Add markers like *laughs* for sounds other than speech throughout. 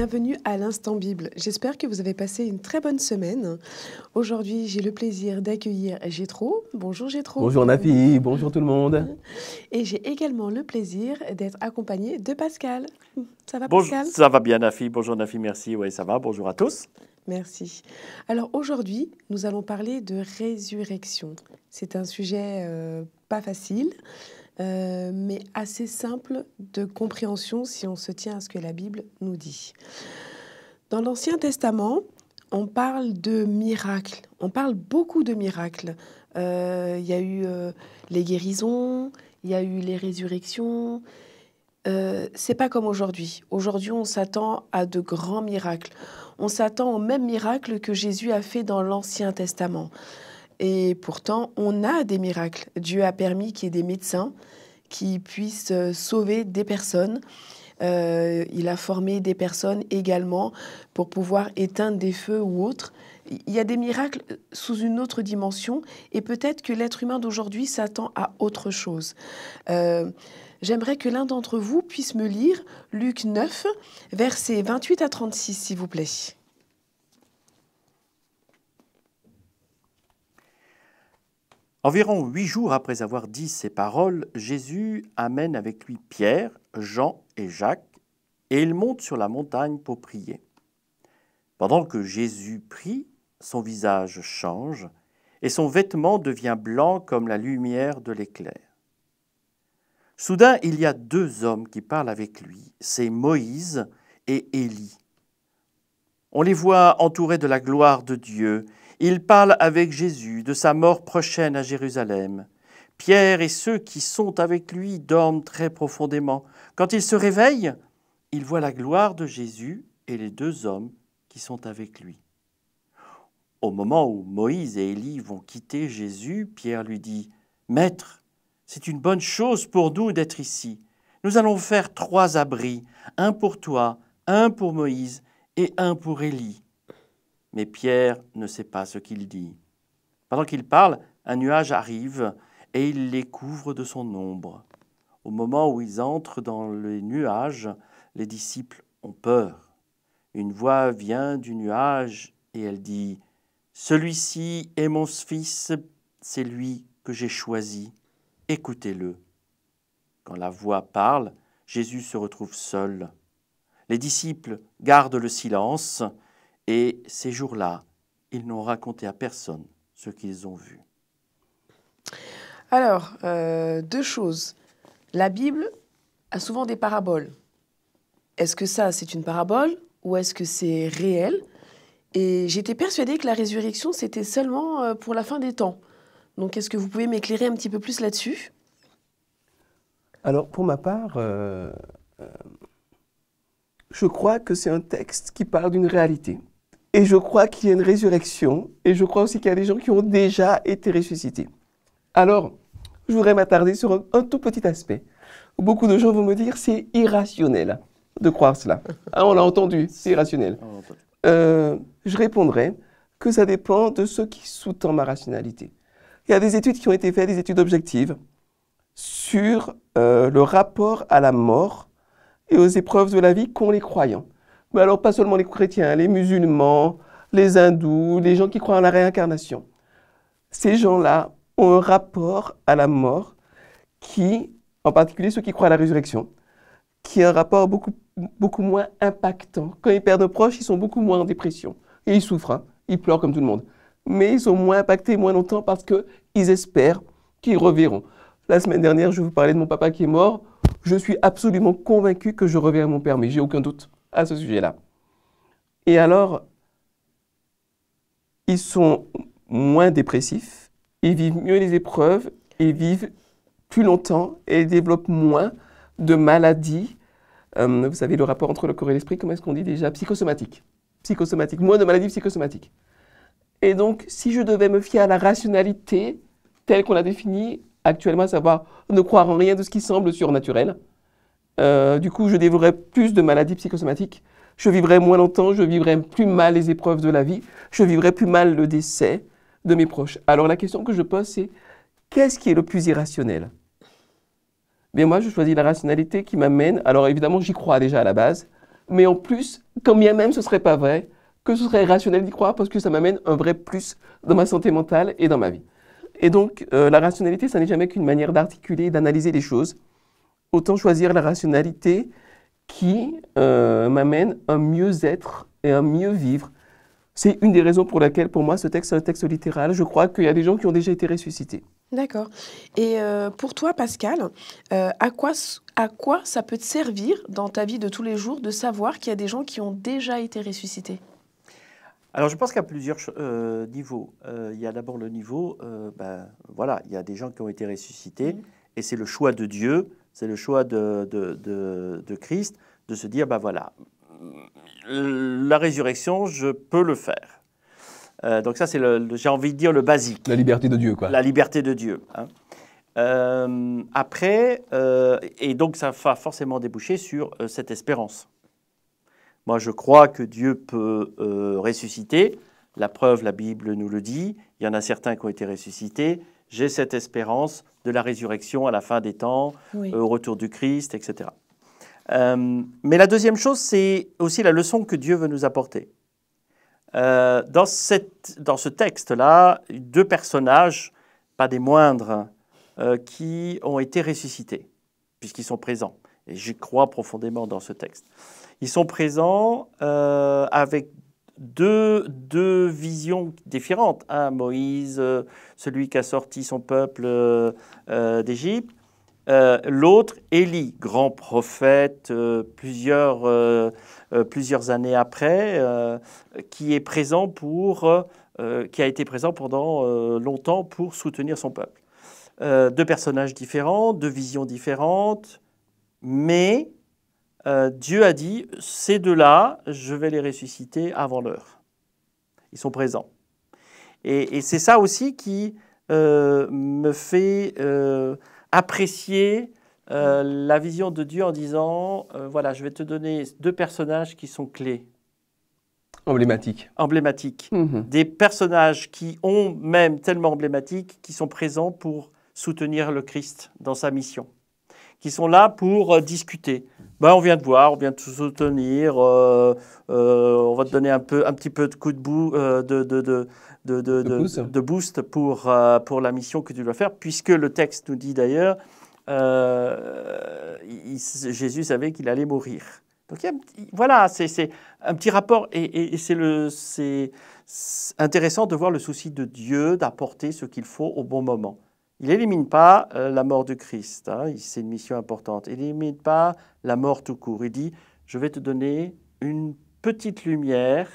Bienvenue à l'Instant Bible. J'espère que vous avez passé une très bonne semaine. Aujourd'hui, j'ai le plaisir d'accueillir Gétro. Bonjour Gétro. Bonjour Nafi, bonjour tout le monde. Et j'ai également le plaisir d'être accompagné de Pascal. Ça va Pascal Ça va bien Nafi, bonjour Nafi, merci. Oui, ça va, bonjour à tous. Merci. Alors aujourd'hui, nous allons parler de résurrection. C'est un sujet euh, pas facile. Euh, mais assez simple de compréhension si on se tient à ce que la Bible nous dit. Dans l'Ancien Testament, on parle de miracles, on parle beaucoup de miracles. Il euh, y a eu euh, les guérisons, il y a eu les résurrections. c'est pas comme aujourd'hui. Aujourd'hui, on s'attend à de grands miracles. On s'attend au même miracle que Jésus a fait dans l'Ancien Testament. Et pourtant, on a des miracles. Dieu a permis qu'il y ait des médecins qui puissent euh, sauver des personnes. Euh, il a formé des personnes également pour pouvoir éteindre des feux ou autres. Il y a des miracles sous une autre dimension et peut-être que l'être humain d'aujourd'hui s'attend à autre chose. Euh, j'aimerais que l'un d'entre vous puisse me lire Luc 9, versets 28 à 36, s'il vous plaît. Environ huit jours après avoir dit ces paroles, Jésus amène avec lui Pierre, Jean et Jacques, et ils montent sur la montagne pour prier. Pendant que Jésus prie, son visage change, et son vêtement devient blanc comme la lumière de l'éclair. Soudain, il y a deux hommes qui parlent avec lui, c'est Moïse et Élie. On les voit entourés de la gloire de Dieu, il parle avec Jésus de sa mort prochaine à Jérusalem. Pierre et ceux qui sont avec lui dorment très profondément. Quand ils se réveillent, il voit la gloire de Jésus et les deux hommes qui sont avec lui. Au moment où Moïse et Élie vont quitter Jésus, Pierre lui dit Maître, c'est une bonne chose pour nous d'être ici. Nous allons faire trois abris, un pour toi, un pour Moïse et un pour Élie mais Pierre ne sait pas ce qu'il dit. Pendant qu'il parle, un nuage arrive et il les couvre de son ombre. Au moment où ils entrent dans le nuage, les disciples ont peur. Une voix vient du nuage et elle dit Celui-ci est mon fils, c'est lui que j'ai choisi, écoutez-le. Quand la voix parle, Jésus se retrouve seul. Les disciples gardent le silence et ces jours-là, ils n'ont raconté à personne ce qu'ils ont vu. Alors, euh, deux choses. La Bible a souvent des paraboles. Est-ce que ça, c'est une parabole ou est-ce que c'est réel Et j'étais persuadée que la résurrection, c'était seulement euh, pour la fin des temps. Donc, est-ce que vous pouvez m'éclairer un petit peu plus là-dessus Alors, pour ma part, euh, je crois que c'est un texte qui parle d'une réalité. Et je crois qu'il y a une résurrection. Et je crois aussi qu'il y a des gens qui ont déjà été ressuscités. Alors, je voudrais m'attarder sur un, tout petit aspect. Beaucoup de gens vont me dire c'est irrationnel de croire cela. *laughs* Ah, on l'a entendu, c'est irrationnel. Euh, je répondrai que ça dépend de ce qui sous-tend ma rationalité. Il y a des études qui ont été faites, des études objectives, sur euh, le rapport à la mort et aux épreuves de la vie qu'ont les croyants. Mais alors, pas seulement les chrétiens, les musulmans, les hindous, les gens qui croient en la réincarnation. Ces gens-là ont un rapport à la mort qui, en particulier ceux qui croient à la résurrection, qui a un rapport beaucoup, beaucoup moins impactant. Quand ils perdent un proche, ils sont beaucoup moins en dépression. Et ils souffrent, hein. ils pleurent comme tout le monde. Mais ils sont moins impactés moins longtemps parce qu'ils espèrent qu'ils reverront. La semaine dernière, je vous parlais de mon papa qui est mort. Je suis absolument convaincu que je à mon père, mais j'ai aucun doute à ce sujet-là. Et alors, ils sont moins dépressifs, ils vivent mieux les épreuves, ils vivent plus longtemps et développent moins de maladies. Euh, vous savez, le rapport entre le corps et l'esprit, comment est-ce qu'on dit déjà Psychosomatique. Psychosomatique, moins de maladies psychosomatiques. Et donc, si je devais me fier à la rationalité telle qu'on la définit actuellement, à savoir ne croire en rien de ce qui semble surnaturel, euh, du coup, je dévorerai plus de maladies psychosomatiques. Je vivrai moins longtemps, je vivrai plus mal les épreuves de la vie, je vivrai plus mal le décès de mes proches. Alors la question que je pose, c'est qu'est-ce qui est le plus irrationnel Bien moi, je choisis la rationalité qui m'amène. Alors évidemment, j'y crois déjà à la base, mais en plus, quand bien même ce ne serait pas vrai, que ce serait rationnel d'y croire parce que ça m'amène un vrai plus dans ma santé mentale et dans ma vie. Et donc, euh, la rationalité, ça n'est jamais qu'une manière d'articuler, d'analyser les choses autant choisir la rationalité qui euh, m'amène un mieux-être et un mieux-vivre. C'est une des raisons pour laquelle, pour moi, ce texte est un texte littéral. Je crois qu'il y a des gens qui ont déjà été ressuscités. D'accord. Et euh, pour toi, Pascal, euh, à, quoi, à quoi ça peut te servir dans ta vie de tous les jours de savoir qu'il y a des gens qui ont déjà été ressuscités alors je pense qu'à plusieurs niveaux. il y a d'abord le niveau, ben, voilà, il y a des gens qui ont été ressuscités, mmh. et c'est le choix de Dieu c'est le choix de, Christ de se dire, ben voilà, la résurrection, je peux le faire. Euh, donc ça, c'est, le, j'ai envie de dire, le basique. La liberté de Dieu, quoi. La liberté de Dieu. Hein. Euh, après, euh, et donc ça va forcément déboucher sur cette espérance. Moi, je crois que Dieu peut ressusciter. La preuve, la Bible nous le dit. Il y en a certains qui ont été ressuscités, j'ai cette espérance de la résurrection à la fin des temps, euh, au retour du Christ, etc. Euh, mais la deuxième chose, c'est aussi la leçon que Dieu veut nous apporter. Euh, dans, cette, dans, ce texte-là, deux personnages, pas des moindres, qui ont été ressuscités, puisqu'ils sont présents. Et j'y crois profondément dans ce texte. Ils sont présents avec deux, visions différentes. Un, hein. Moïse, euh, celui qui a sorti son peuple euh, euh, d'Égypte. L'autre, Élie, grand prophète, plusieurs, plusieurs années après, qui est présent pour, qui a été présent pendant longtemps pour soutenir son peuple. deux personnages différents, deux visions différentes, mais euh, Dieu a dit, ces deux-là, je vais les ressusciter avant l'heure. Ils sont présents. Et, c'est ça aussi qui euh, me fait euh, apprécier la vision de Dieu en disant, voilà, je vais te donner deux personnages qui sont clés. Emblématiques. Emblématiques. Mhm. Des personnages qui ont même tellement emblématiques, qui sont présents pour soutenir le Christ dans sa mission qui sont là pour euh, discuter. Ben, on vient de voir, on vient de te soutenir, euh, euh, on va te donner un, peu, un petit peu de coup de, bout, de, de, de, de, de, boost pour, pour la mission que tu dois faire, puisque le texte nous dit d'ailleurs, Jésus savait qu'il allait mourir. Donc voilà, c'est un petit rapport et, et c'est intéressant de voir le souci de Dieu d'apporter ce qu'il faut au bon moment. Il n'élimine pas euh, la mort de Christ, hein. c'est une mission importante. Il n'élimine pas la mort tout court. Il dit, je vais te donner une petite lumière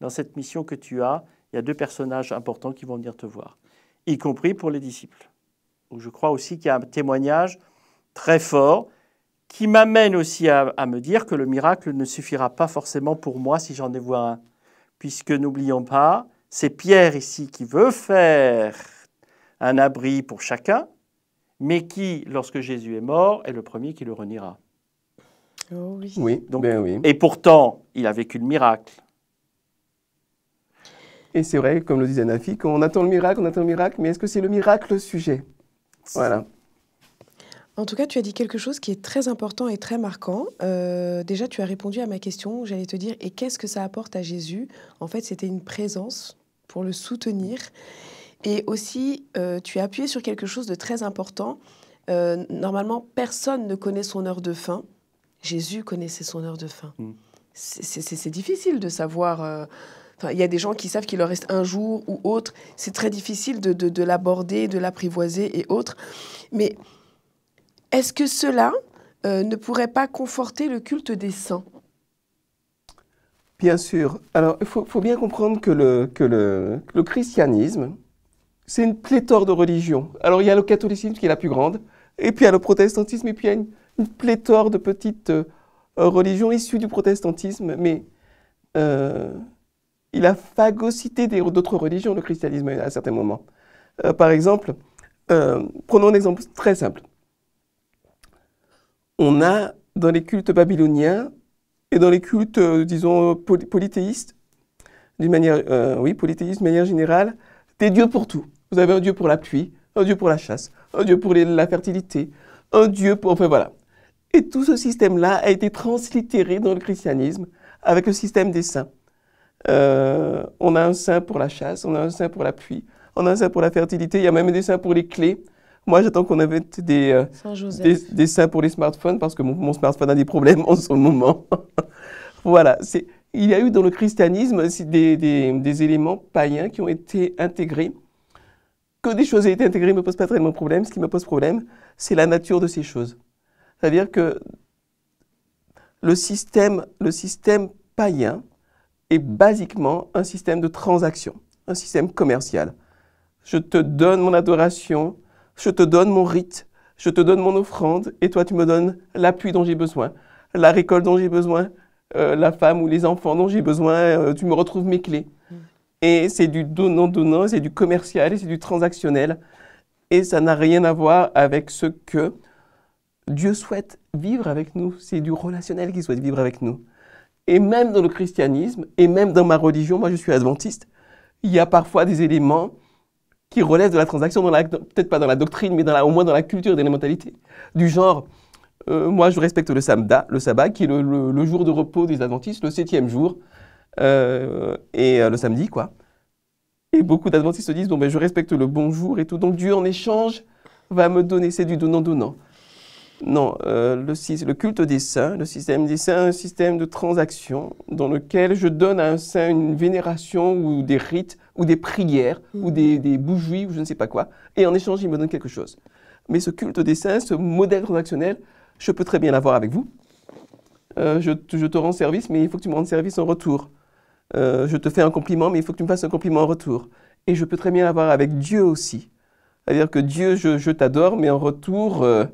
dans cette mission que tu as. Il y a deux personnages importants qui vont venir te voir, y compris pour les disciples. je crois aussi qu'il y a un témoignage très fort qui m'amène aussi à, me dire que le miracle ne suffira pas forcément pour moi si j'en ai voir un. Puisque n'oublions pas, c'est Pierre ici qui veut faire un abri pour chacun, mais qui, lorsque Jésus est mort, est le premier qui le reniera. Oh oui. Ben oui. Et pourtant, il a vécu le miracle. Et c'est vrai, comme le disait Nafi, on attend le miracle, on attend le miracle, mais est-ce que c'est le miracle le sujet Voilà. En tout cas, tu as dit quelque chose qui est très important et très marquant. Euh, déjà, tu as répondu à ma question. J'allais te dire, et qu'est-ce que ça apporte à Jésus En fait, c'était une présence pour le soutenir. Et aussi, euh, tu as appuyé sur quelque chose de très important. Euh, normalement, personne ne connaît son heure de fin. Jésus connaissait son heure de fin. Hmm. C'est difficile de savoir. Euh, il y a des gens qui savent qu'il leur reste un jour ou autre. C'est très difficile de l'aborder, de l'apprivoiser et autres. Mais est-ce que cela ne pourrait pas conforter le culte des saints Bien sûr. Alors, il faut, bien comprendre que le, que le christianisme, c'est une pléthore de religions. Alors il y a le catholicisme qui est la plus grande, et puis il y a le protestantisme, et puis il y a une, pléthore de petites euh, euh, religions issues du protestantisme, mais euh, il a phagocyté d'autres religions, le christianisme, à certains moments. par exemple, prenons un exemple très simple. On a dans les cultes babyloniens et dans les cultes, disons, polythéistes, d'une manière, oui, polythéistes de manière générale, des dieux pour tout. Vous avez un Dieu pour la pluie, un Dieu pour la chasse, un Dieu pour la fertilité, un Dieu pour... Enfin voilà. Et tout ce système-là a été translittéré dans le christianisme avec le système des saints. Euh, on a un saint pour la chasse, on a un saint pour la pluie, on a un saint pour la fertilité, il y a même des saints pour les clés. Moi, j'attends qu'on euh, ait des, saints pour les smartphones parce que mon, smartphone a des problèmes *laughs* en ce moment. voilà, il y a eu dans le christianisme des, des, éléments païens qui ont été intégrés que des choses aient été intégrées ne me pose pas tellement de problème. Ce qui me pose problème, c'est la nature de ces choses. C'est-à-dire que le système, païen est basiquement un système de transaction, un système commercial. Je te donne mon adoration, je te donne mon rite, je te donne mon offrande, et toi tu me donnes l'appui dont j'ai besoin, la récolte dont j'ai besoin, euh, la femme ou les enfants dont j'ai besoin, euh, tu me retrouves mes clés. Et c'est du donnant-donnant, c'est du commercial, c'est du transactionnel. Et ça n'a rien à voir avec ce que Dieu souhaite vivre avec nous. C'est du relationnel qu'il souhaite vivre avec nous. Et même dans le christianisme, et même dans ma religion, moi je suis adventiste, il y a parfois des éléments qui relèvent de la transaction, peut-être pas dans la doctrine, mais dans au moins dans la culture et dans la mentalités. Du genre, euh, moi je respecte le sabbat, le sabbat qui est le jour de repos des adventistes, le septième jour. Euh, et euh, le samedi, quoi. Et beaucoup d'adventistes se disent, bon, ben, je respecte le bonjour et tout, donc Dieu en échange va me donner, c'est du donnant-donnant. Non, euh, le, le, culte des saints, le système des saints, un système de transaction dans lequel je donne à un saint une vénération ou des rites ou des prières mmh. ou des, des, bougies ou je ne sais pas quoi, et en échange, il me donne quelque chose. Mais ce culte des saints, ce modèle transactionnel, je peux très bien l'avoir avec vous. Euh, je, je, te rends service, mais il faut que tu me rendes service en retour. Euh, je te fais un compliment, mais il faut que tu me fasses un compliment en retour. Et je peux très bien avoir avec Dieu aussi. C'est-à-dire que Dieu, je, t'adore, mais en retour, euh,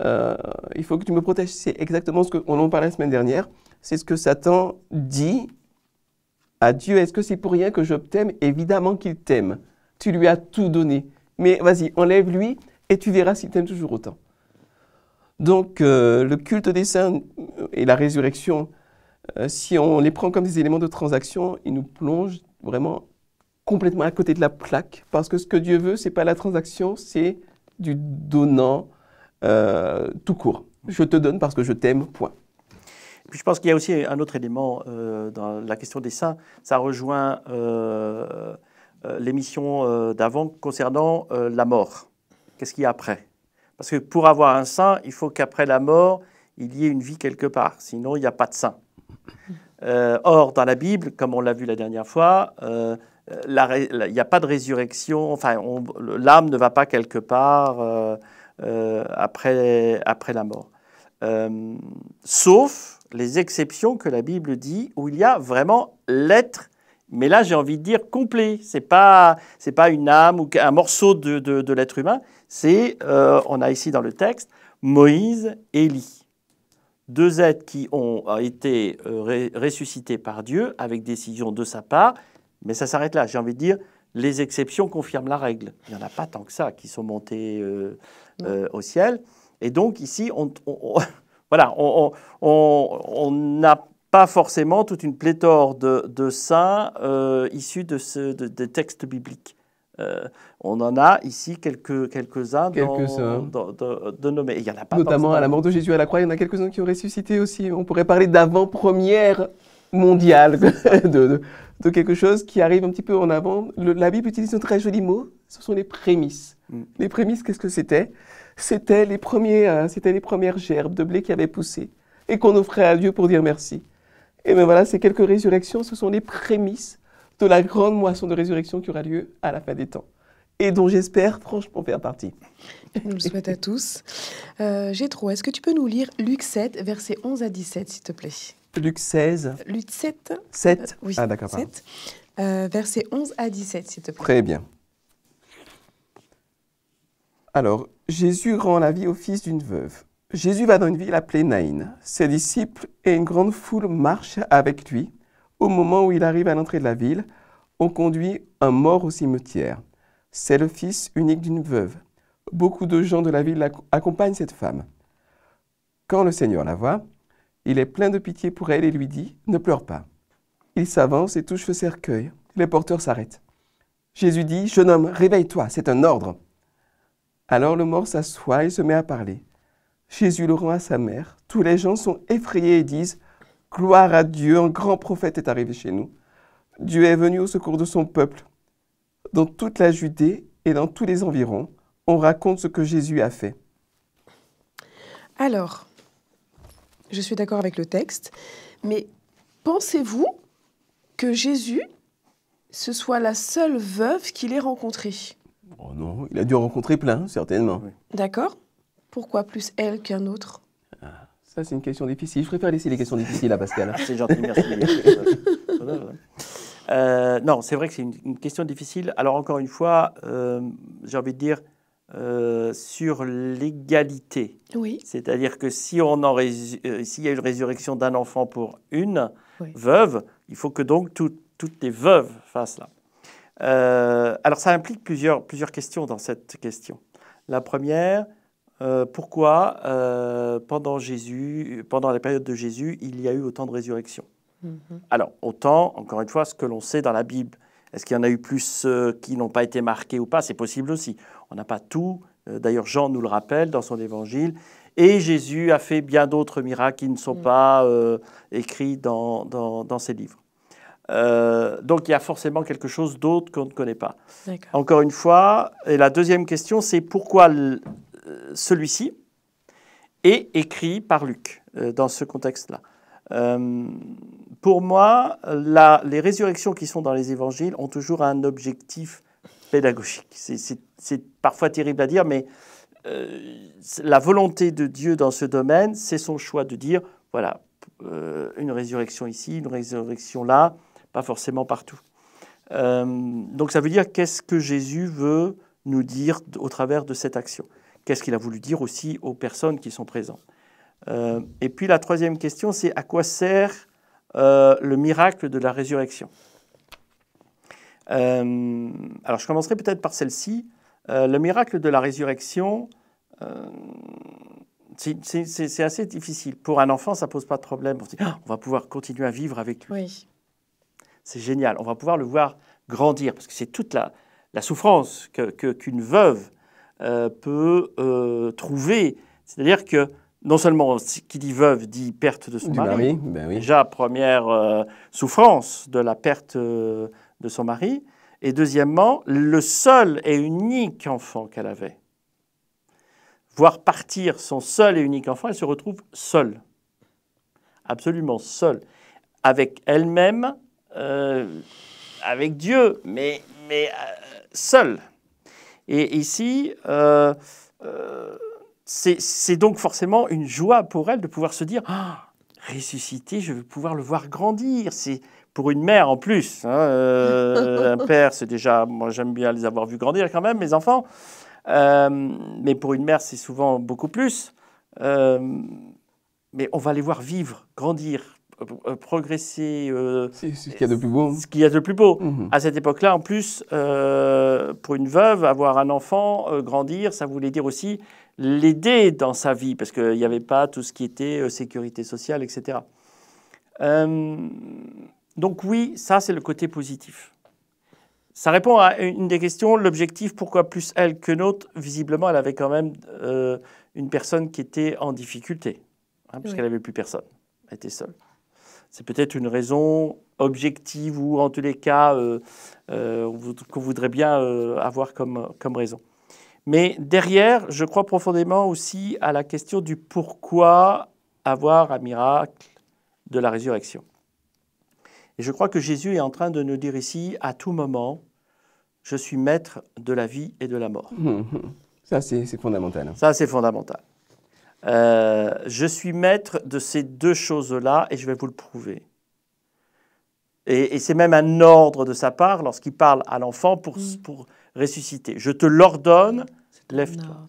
euh, il faut que tu me protèges. C'est exactement ce qu'on en parlait la semaine dernière. C'est ce que Satan dit à Dieu. Est-ce que c'est pour rien que je t'aime Évidemment qu'il t'aime. Tu lui as tout donné. Mais vas-y, enlève-lui et tu verras s'il t'aime toujours autant. Donc, le culte des saints et la résurrection euh, si on les prend comme des éléments de transaction, ils nous plongent vraiment complètement à côté de la plaque, parce que ce que Dieu veut, c'est pas la transaction, c'est du donnant euh, tout court. Je te donne parce que je t'aime, point. Puis je pense qu'il y a aussi un autre élément euh, dans la question des saints. Ça rejoint l'émission d'avant concernant la mort. Qu'est-ce qu'il y a après Parce que pour avoir un saint, il faut qu'après la mort, il y ait une vie quelque part. Sinon, il n'y a pas de saint. Euh, or, dans la Bible, comme on l'a vu la dernière fois, euh, il n'y a pas de résurrection, enfin, l'âme ne va pas quelque part euh, après, après la mort. sauf les exceptions que la Bible dit où il y a vraiment l'être, mais là j'ai envie de dire complet. C'est pas c'est pas une âme ou un morceau de, de, l'être humain. C'est on a ici dans le texte Moïse, Élie deux êtres qui ont euh, été euh, ressuscités par Dieu avec décision de sa part, mais ça s'arrête là. J'ai envie de dire, les exceptions confirment la règle. Il n'y en a pas tant que ça qui sont montés euh, au ciel. Et donc ici, on, *laughs* voilà, on n'a pas forcément toute une pléthore de, saints issus de, ce, textes bibliques. Euh, on en a ici quelques-uns quelques quelques de, nommés. Il y en a pas Notamment à la mort de Jésus à la croix, il y en a quelques-uns qui ont ressuscité aussi. On pourrait parler d'avant-première mondiale, de, *laughs* quelque chose qui arrive un petit peu en avant. la Bible utilise un très joli mot, ce sont les prémices. Mm. Les prémices, qu'est-ce que c'était C'était les, premiers, euh, les premières gerbes de blé qui avaient poussé et qu'on offrait à Dieu pour dire merci. Et bien voilà, ces quelques résurrections, ce sont les prémices de la grande moisson de résurrection qui aura lieu à la fin des temps et dont j'espère franchement faire partie. Nous le souhaite à tous. Euh, Gétro, est-ce que tu peux nous lire Luc 7, versets 11 à 17, s'il te plaît Luc 16. Luc 7. 7. Euh, oui, ah d'accord. 7. Euh, versets 11 à 17, s'il te plaît. Très bien. Alors, Jésus rend la vie au fils d'une veuve. Jésus va dans une ville appelée Naïn. Ses disciples et une grande foule marchent avec lui au moment où il arrive à l'entrée de la ville, on conduit un mort au cimetière. C'est le fils unique d'une veuve. Beaucoup de gens de la ville accompagnent cette femme. Quand le Seigneur la voit, il est plein de pitié pour elle et lui dit Ne pleure pas. Il s'avance et touche le cercueil. Les porteurs s'arrêtent. Jésus dit Jeune homme, réveille-toi, c'est un ordre. Alors le mort s'assoit et se met à parler. Jésus le rend à sa mère. Tous les gens sont effrayés et disent Gloire à Dieu, un grand prophète est arrivé chez nous. Dieu est venu au secours de son peuple. Dans toute la Judée et dans tous les environs, on raconte ce que Jésus a fait. Alors, je suis d'accord avec le texte, mais pensez-vous que Jésus, ce soit la seule veuve qu'il ait rencontrée Oh non, il a dû en rencontrer plein, certainement. D'accord. Pourquoi plus elle qu'un autre ça, c'est une question difficile. Je préfère laisser les questions difficiles à Pascal. Ah, c'est gentil, merci. *laughs* Euh, non, c'est vrai que c'est une, question difficile. Alors, encore une fois, euh, j'ai envie de dire euh, sur l'égalité. Oui. C'est-à-dire que si on en s'il y a une résurrection d'un enfant pour une veuve, il faut que donc toutes les veuves fassent là. alors, ça implique plusieurs, plusieurs questions dans cette question. La première, euh, pourquoi euh, pendant Jésus, pendant la période de Jésus, il y a eu autant de résurrections mhm. Alors, autant, encore une fois, ce que l'on sait dans la Bible. Est-ce qu'il y en a eu plus euh, qui n'ont pas été marqués ou pas C'est possible aussi. On n'a pas tout. D'ailleurs, Jean nous le rappelle dans son évangile. Et Jésus a fait bien d'autres miracles qui ne sont mm. pas écrits dans, dans, ses livres. donc il y a forcément quelque chose d'autre qu'on ne connaît pas. Encore une fois, et la deuxième question, c'est pourquoi celui-ci est écrit par Luc euh, dans ce contexte-là. Euh, pour moi, les résurrections qui sont dans les évangiles ont toujours un objectif pédagogique. C'est parfois terrible à dire, mais euh, la volonté de Dieu dans ce domaine, c'est son choix de dire, voilà, une résurrection ici, une résurrection là, pas forcément partout. donc ça veut dire qu'est-ce que Jésus veut nous dire au travers de cette action. Qu'est-ce qu'il a voulu dire aussi aux personnes qui sont présentes euh, Et puis la troisième question, c'est à quoi sert euh, le miracle de la résurrection euh, Alors je commencerai peut-être par celle-ci. le miracle de la résurrection, c'est assez difficile. Pour un enfant, ça ne pose pas de problème. Ah, on, va pouvoir continuer à vivre avec lui. C'est génial. On va pouvoir le voir grandir parce que c'est toute la, souffrance qu'une que, qu'une veuve euh, peut euh, trouver. C'est-à-dire que non seulement qui dit veuve dit perte de son mari, ben déjà première euh, souffrance de la perte de son mari, et deuxièmement, le seul et unique enfant qu'elle avait. Voir partir son seul et unique enfant, elle se retrouve seule, absolument seule, avec elle-même, avec Dieu, mais, mais seule. Et ici, euh, euh, c'est donc forcément une joie pour elle de pouvoir se dire ah, ressuscité, je vais pouvoir le voir grandir. C'est pour une mère en plus. Hein, euh, un père, c'est déjà. Moi, j'aime bien les avoir vus grandir quand même, mes enfants. mais pour une mère, c'est souvent beaucoup plus. mais on va les voir vivre, grandir, euh, progresser. Euh, c'est ce qu'il y a de plus beau. Hein. Ce qu'il y a de plus beau. Mhm. À cette époque-là, en plus, euh, pour une veuve, avoir un enfant, grandir, ça voulait dire aussi l'aider dans sa vie, parce qu'il n'y avait pas tout ce qui était sécurité sociale, etc. donc oui, ça, c'est le côté positif. Ça répond à une des questions, l'objectif, pourquoi plus elle que notre Visiblement, elle avait quand même une personne qui était en difficulté, hein, parce qu'elle n'avait plus personne, elle était seule c'est peut-être une raison objective ou en tous les cas euh, euh, qu'on voudrait bien euh, avoir comme, comme raison. Mais derrière, je crois profondément aussi à la question du pourquoi avoir un miracle de la résurrection. Et je crois que Jésus est en train de nous dire ici, à tout moment, je suis maître de la vie et de la mort. Hum, hum. Hein. ça, c'est fondamental. Ça, c'est fondamental. Euh, je suis maître de ces deux choses-là et je vais vous le prouver. Et, c'est même un ordre de sa part lorsqu'il parle à l'enfant pour, mm. ressusciter. Je te l'ordonne, lève-toi.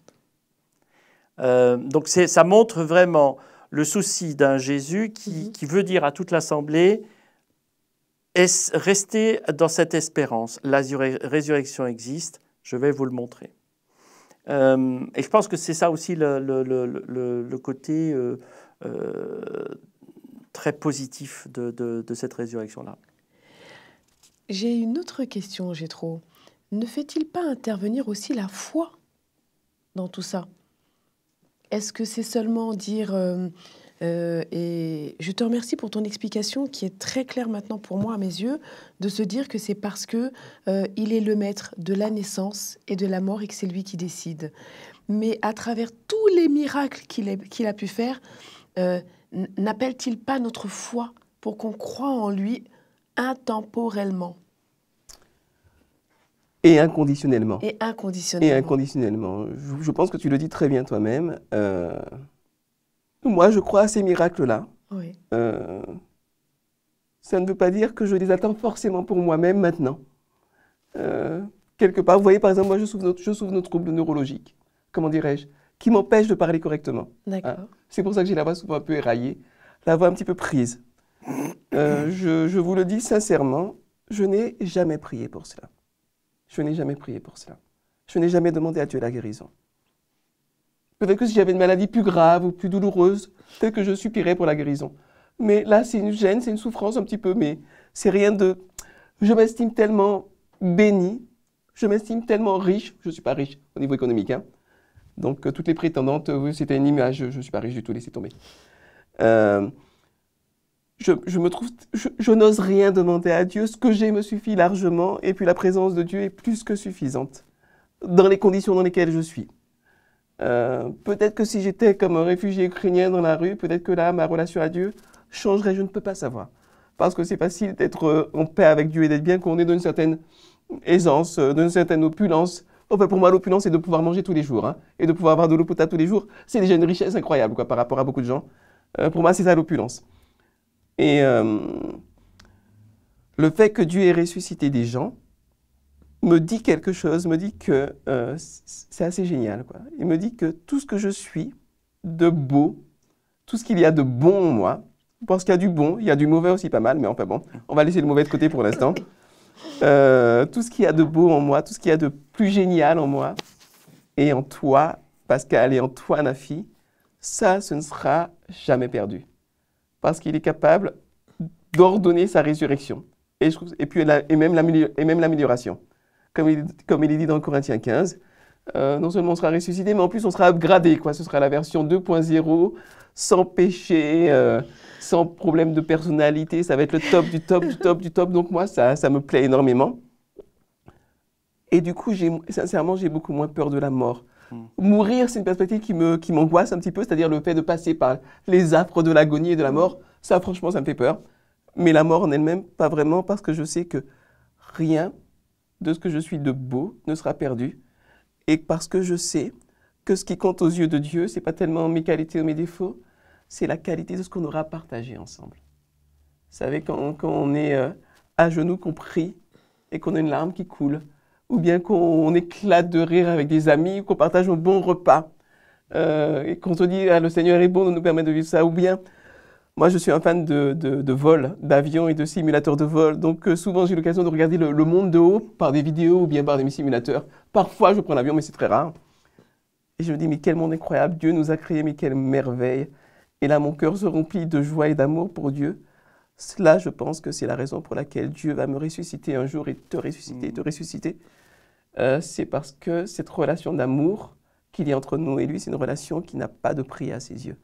Euh, donc ça montre vraiment le souci d'un Jésus qui, mm-hmm. qui, veut dire à toute l'assemblée restez dans cette espérance. La résurrection existe, je vais vous le montrer. Euh, et je pense que c'est ça aussi le, côté euh, euh, très positif de, de cette résurrection-là. J'ai une autre question, Gétro. Ne fait-il pas intervenir aussi la foi dans tout ça Est-ce que c'est seulement dire euh, et je te remercie pour ton explication qui est très claire maintenant pour moi à mes yeux, de se dire que c'est parce que euh, il est le maître de la naissance et de la mort et que c'est lui qui décide. Mais à travers tous les miracles qu'il a, a, pu faire, euh, n'appelle-t-il pas notre foi pour qu'on croit en lui intemporellement et inconditionnellement. Et inconditionnellement. Et inconditionnellement. Je, pense que tu le dis très bien toi-même. Moi, je crois à ces miracles-là. Euh, ça ne veut pas dire que je les attends forcément pour moi-même maintenant. Euh, quelque part, vous voyez, par exemple, moi, je souffre, je de troubles neurologiques. Comment dirais-je Qui m'empêche de parler correctement. D'accord. Ah, c'est pour ça que j'ai la voix souvent un peu éraillée, la voix un petit peu prise. Euh, je, je vous le dis sincèrement, je n'ai jamais prié pour cela. Je n'ai jamais prié pour cela. Je n'ai jamais demandé à Dieu la guérison. Peut-être que si j'avais une maladie plus grave ou plus douloureuse, peut-être que je supplierais pour la guérison. Mais là, c'est une gêne, c'est une souffrance un petit peu, mais c'est rien de... Je m'estime tellement béni, je m'estime tellement riche, je ne suis pas riche au niveau économique, hein. donc euh, toutes les prétendantes, euh, c'était une image, je ne suis pas riche du tout, laissez tomber. Euh, je, me trouve, je n'ose rien demander à Dieu, ce que j'ai me suffit largement, et puis la présence de Dieu est plus que suffisante dans les conditions dans lesquelles je suis. Euh, peut-être que si j'étais comme un réfugié ukrainien dans la rue, peut-être que là, ma relation à Dieu changerait, je ne peux pas savoir. Parce que c'est facile d'être euh, en paix avec Dieu et d'être bien qu'on est d'une certaine aisance, euh, d'une certaine opulence. Enfin, pour moi, l'opulence, c'est de pouvoir manger tous les jours hein, et de pouvoir avoir de l'eau potable tous les jours. C'est déjà une richesse incroyable quoi, par rapport à beaucoup de gens. pour moi, c'est ça l'opulence. Et le fait que Dieu ait ressuscité des gens, me dit quelque chose, me dit que euh, c'est assez génial. Quoi. Il me dit que tout ce que je suis de beau, tout ce qu'il y a de bon en moi, parce qu'il y a du bon, il y a du mauvais aussi pas mal, mais enfin bon, on va laisser le mauvais de côté pour l'instant. *laughs* Euh, tout ce qu'il y a de beau en moi, tout ce qu'il y a de plus génial en moi, et en toi, Pascal, et en toi, Nafi, ça, ce ne sera jamais perdu. Parce qu'il est capable d'ordonner sa résurrection. Et, je et, et même l'amélioration comme il, est dit dans Corinthiens 15. Euh, non seulement on sera ressuscité, mais en plus on sera upgradé. Quoi. Ce sera la version 2.0, sans péché, euh, sans problème de personnalité. Ça va être le top du top du top du top. Donc moi, ça, ça me plaît énormément. Et du coup, sincèrement, j'ai beaucoup moins peur de la mort. Hmm. Mourir, c'est une perspective qui m'angoisse un petit peu, c'est-à-dire le fait de passer par les affres de l'agonie et de la mort. Ça, franchement, ça me fait peur. Mais la mort en elle-même, pas vraiment, parce que je sais que rien de ce que je suis de beau ne sera perdu. Et parce que je sais que ce qui compte aux yeux de Dieu, n'est pas tellement mes qualités ou mes défauts, c'est la qualité de ce qu'on aura partagé ensemble. Vous savez, quand, on est euh, à genoux, qu'on prie et qu'on a une larme qui coule, ou bien qu'on éclate de rire avec des amis, ou qu'on partage un bon repas, euh, et qu'on se dit ah, le Seigneur est bon de nous permet de vivre ça, ou bien moi, je suis un fan de, vol, d'avion et de simulateurs de vol. Donc, euh, souvent, j'ai l'occasion de regarder le, monde de haut par des vidéos ou bien par des simulateurs. Parfois, je prends l'avion, mais c'est très rare. Et je me dis, mais quel monde incroyable Dieu nous a créés, mais quelle merveille Et là, mon cœur se remplit de joie et d'amour pour Dieu. Cela, je pense que c'est la raison pour laquelle Dieu va me ressusciter un jour et te ressusciter, mm. te ressusciter. Euh, c'est parce que cette relation d'amour qu'il y a entre nous et lui, c'est une relation qui n'a pas de prix à ses yeux.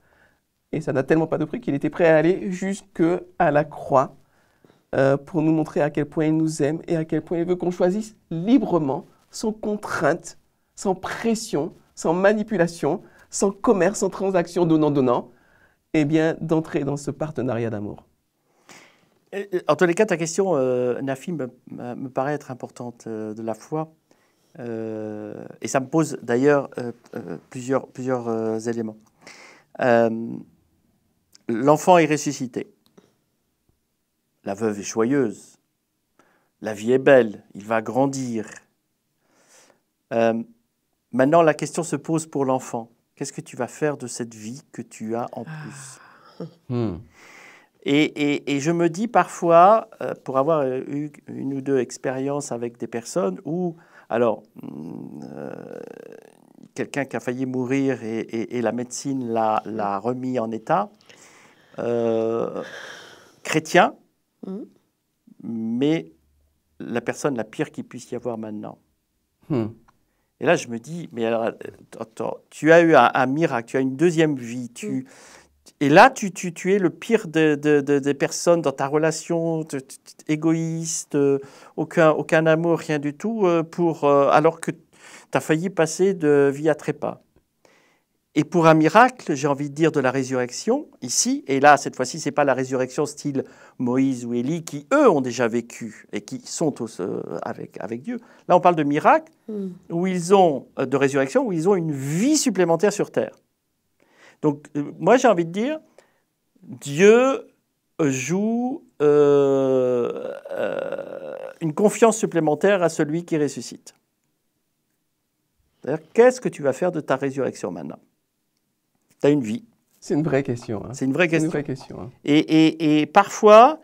Et ça n'a tellement pas de prix qu'il était prêt à aller jusqu'à la croix euh, pour nous montrer à quel point il nous aime et à quel point il veut qu'on choisisse librement, sans contrainte, sans pression, sans manipulation, sans commerce, sans transaction donnant-donnant, eh bien, d'entrer dans ce partenariat d'amour. En tous les cas, ta question, euh, Nafi, me, paraît être importante euh, de la foi. et ça me pose d'ailleurs plusieurs, plusieurs éléments. L'enfant est ressuscité. La veuve est joyeuse. La vie est belle. Il va grandir. Euh, maintenant, la question se pose pour l'enfant. Qu'est-ce que tu vas faire de cette vie que tu as en ah. plus *laughs* hmm. et, je me dis parfois, euh, pour avoir eu une ou deux expériences avec des personnes où, alors, hmm, euh, quelqu'un qui a failli mourir et la médecine l'a remis en état, euh, chrétien, mais la personne la pire qu'il puisse y avoir maintenant. Hmm. Et là, je me dis, mais alors, euh, attends, tu as eu un, miracle, tu as une deuxième vie, tu... Hmm. Et là, tu, tu, es le pire des personnes dans ta relation, égoïste, euh, aucun, aucun amour, rien du tout, pour, alors que tu as failli passer de vie à trépas. Et pour un miracle, j'ai envie de dire de la résurrection, ici, et là, cette fois-ci, ce n'est pas la résurrection style Moïse ou Élie, qui, eux, ont déjà vécu et qui sont euh, avec, Dieu. Là, on parle de miracle hmm. où ils ont, euh, de résurrection, où ils ont une vie supplémentaire sur Terre. Donc, euh, moi, j'ai envie de dire, Dieu joue une confiance supplémentaire à celui qui ressuscite. Qu'est-ce que tu vas faire de ta résurrection maintenant tu as une vie. C'est une vraie question. Hein. C'est une vraie question. Hein. et, parfois,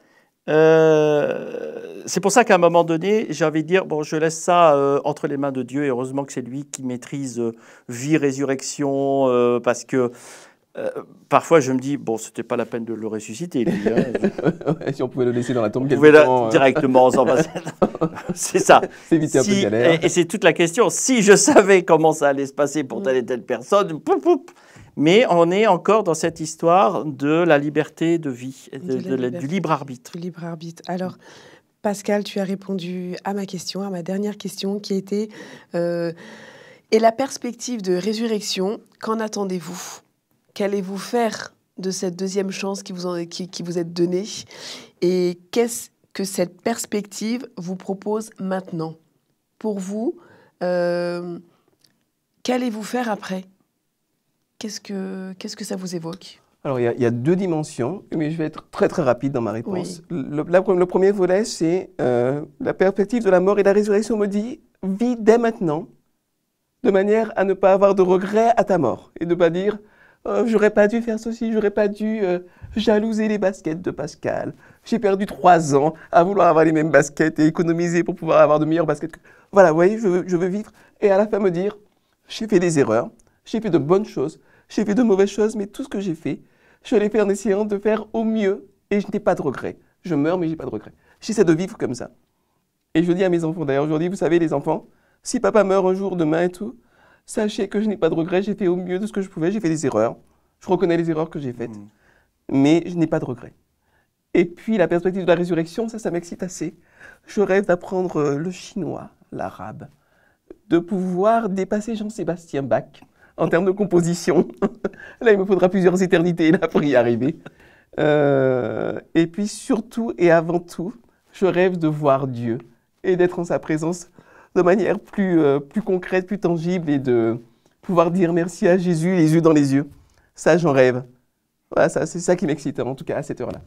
euh, c'est pour ça qu'à un moment donné, j'avais envie dire, bon, je laisse ça euh, entre les mains de Dieu, et heureusement que c'est lui qui maîtrise euh, vie, résurrection, parce que parfois je me dis, bon, c'était pas la peine de le ressusciter. Lui, hein. *laughs* si on pouvait le laisser dans la tombe, on pouvait le directement *laughs* c'est ça. *laughs* C'est un peu galère. Et, et c'est toute la question. Si je savais comment ça allait se passer pour mm. telle et telle personne, poup, poup, mais on est encore dans cette histoire de la liberté de vie, du libre arbitre. Du libre arbitre. Alors, Pascal, tu as répondu à ma question, à ma dernière question, qui était euh, Et la perspective de résurrection, qu'en attendez-vous Qu'allez-vous faire de cette deuxième chance qui vous, qui, vous est donnée Et qu'est-ce que cette perspective vous propose maintenant Pour vous, euh, qu'allez-vous faire après Qu'est-ce que, qu'est-ce que ça vous évoque alors, il y, a, deux dimensions, mais je vais être très très rapide dans ma réponse. Le, premier volet, c'est euh, la perspective de la mort et la résurrection me dit vis dès maintenant, de manière à ne pas avoir de regrets à ta mort et ne pas dire oh, j'aurais pas dû faire ceci, j'aurais pas dû euh, jalouser les baskets de Pascal. J'ai perdu trois ans à vouloir avoir les mêmes baskets et économiser pour pouvoir avoir de meilleures baskets. Voilà, vous voyez, je veux vivre et à la fin me dire j'ai fait des erreurs, j'ai fait de bonnes choses, j'ai fait de mauvaises choses, mais tout ce que j'ai fait, je l'ai fait en essayant de faire au mieux et je n'ai pas de regrets. Je meurs, mais j'ai pas de regrets. J'essaie de vivre comme ça. Et je dis à mes enfants, d'ailleurs, aujourd'hui, vous savez, les enfants, si papa meurt un jour, demain et tout, sachez que je n'ai pas de regrets, j'ai fait au mieux de ce que je pouvais, j'ai fait des erreurs. Je reconnais les erreurs que j'ai faites, mmh. mais je n'ai pas de regrets. Et puis, la perspective de la résurrection, ça, ça m'excite assez. Je rêve d'apprendre euh, le chinois, l'arabe, de pouvoir dépasser Jean-Sébastien Bach en termes de composition. *laughs* là, il me faudra plusieurs éternités là, pour y arriver. Euh, et puis surtout et avant tout, je rêve de voir Dieu et d'être en sa présence de manière plus, euh, plus concrète, plus tangible et de pouvoir dire merci à Jésus les yeux dans les yeux. Ça, j'en rêve. Voilà, ça, c'est ça qui m'excite en tout cas à cette heure-là.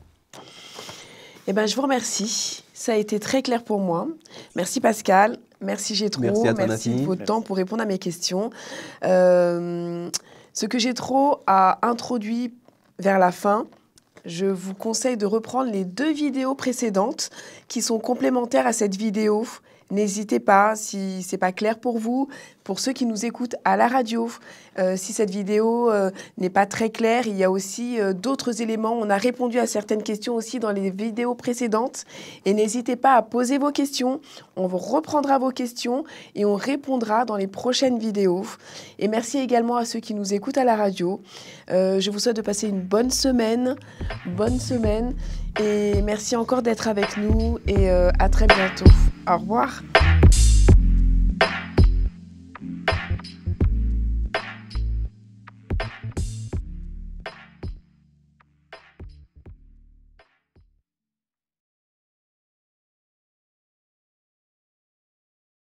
Eh ben, je vous remercie. Ça a été très clair pour moi. Merci Pascal. Merci Gétro. Merci, de votre temps pour répondre à mes questions. Euh, ce que Gétro a introduit vers la fin, je vous conseille de reprendre les deux vidéos précédentes qui sont complémentaires à cette vidéo N'hésitez pas, si ce n'est pas clair pour vous, pour ceux qui nous écoutent à la radio, euh, si cette vidéo euh, n'est pas très claire, il y a aussi euh, d'autres éléments. On a répondu à certaines questions aussi dans les vidéos précédentes. Et n'hésitez pas à poser vos questions. On vous reprendra vos questions et on répondra dans les prochaines vidéos. Et merci également à ceux qui nous écoutent à la radio. je vous souhaite de passer une bonne semaine. Bonne semaine. Et merci encore d'être avec nous et à très bientôt. Au revoir.